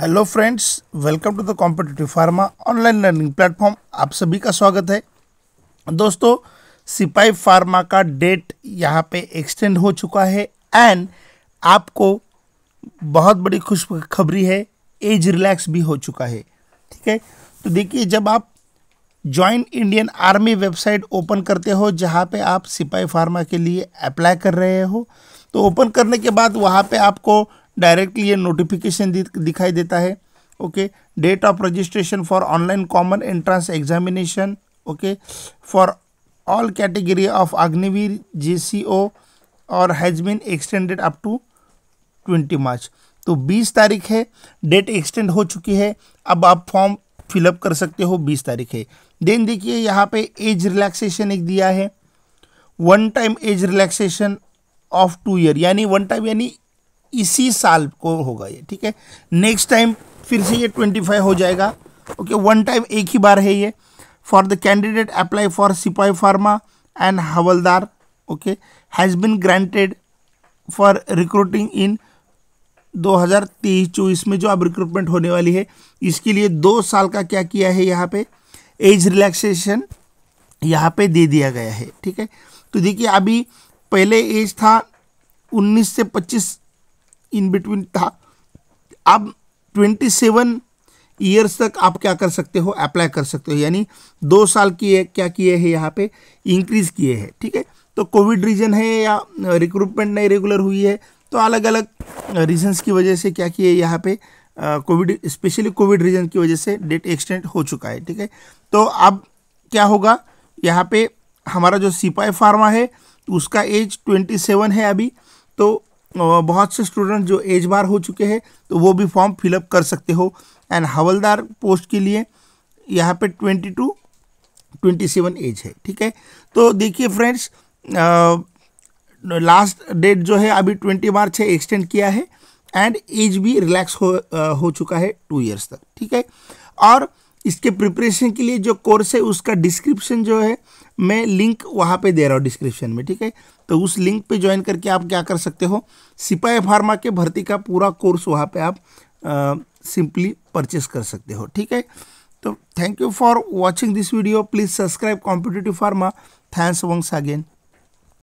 hello friends welcome to the competitive pharma online learning platform आप सभी का स्वागत है दोस्तों सिपाही फार्मा का डेट यहाँ पे एक्सटेंड हो चुका है एंड आपको बहुत बड़ी खुशखबरी है एज रिलैक्स भी हो चुका है ठीक है तो देखिए जब आप join Indian army website open करते हो जहाँ पे आप सिपाही फार्मा के लिए अप्लाई कर रहे हो तो ओपन करने के बाद वहाँ पे आपको डायरेक्टली ये नोटिफिकेशन दिखाई देता है okay date of registration for online common entrance examination okay for all category of Agniveer JCO और has been extended up to twenty March तो बीस तारीख है डेट एक्सटेंड हो चुकी है अब आप फॉर्म फिलअप कर सकते हो बीस तारीख है देन देखिए यहाँ पे एज रिलैक्सेशन एक दिया है one time age relaxation of two year यानी वन टाइम यानी इसी साल को होगा ये ठीक है नेक्स्ट टाइम फिर से ये ट्वेंटी फाइव हो जाएगा ओके वन टाइम एक ही बार है ये for the candidate apply for सिपाही फार्मा एंड हवलदार okay has been granted for recruiting in 2023 चौबीस में जो अब रिक्रूटमेंट होने वाली है इसके लिए दो साल का क्या किया है यहाँ पे एज रिलैक्सेशन यहाँ पे दे दिया गया है ठीक है तो देखिए अभी पहले एज था 19 से इन बिटवीन था अब 27 ईयर्स तक आप क्या कर सकते हो अप्लाई कर सकते हो यानी दो साल की क्या किए है यहाँ पे इंक्रीज किए हैं ठीक है तो कोविड रीजन है या रिक्रूटमेंट नहीं रेगुलर हुई है तो अलग अलग रीजंस की वजह से क्या किए यहाँ पे कोविड स्पेशली कोविड रीजन की वजह से डेट एक्सटेंड हो चुका है ठीक है तो अब क्या होगा यहाँ पे हमारा जो सिपाही फार्मा है उसका एज ट्वेंटी सेवन है अभी तो बहुत से स्टूडेंट जो एज बार हो चुके हैं तो वो भी फॉर्म फिलअप कर सकते हो एंड हवलदार पोस्ट के लिए यहाँ पे twenty two twenty seven age है ठीक है तो देखिए फ्रेंड्स लास्ट डेट जो है अभी ट्वेंटी मार्च है एक्सटेंड किया है एंड एज भी रिलैक्स हो आ, हो चुका है टू इयर्स तक ठीक है और इसके प्रिपरेशन के लिए जो कोर्स है उसका डिस्क्रिप्शन जो है मैं लिंक वहाँ पे दे रहा हूँ डिस्क्रिप्शन में ठीक है तो उस लिंक पे ज्वाइन करके आप क्या कर सकते हो सिपाही फार्मा के भर्ती का पूरा कोर्स वहाँ पे आप सिंपली परचेस कर सकते हो ठीक है तो thank you for watching this video please subscribe competitive pharma thanks once again